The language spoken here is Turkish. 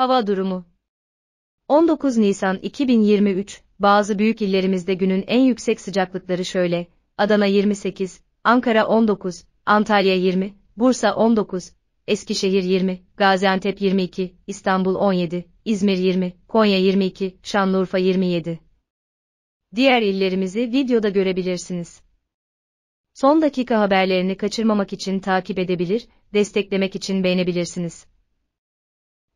Hava durumu 19 Nisan 2023, bazı büyük illerimizde günün en yüksek sıcaklıkları şöyle, Adana 28, Ankara 19, Antalya 20, Bursa 19, Eskişehir 20, Gaziantep 22, İstanbul 17, İzmir 20, Konya 22, Şanlıurfa 27. Diğer illerimizi videoda görebilirsiniz. Son dakika haberlerini kaçırmamak için takip edebilir, desteklemek için beğenebilirsiniz.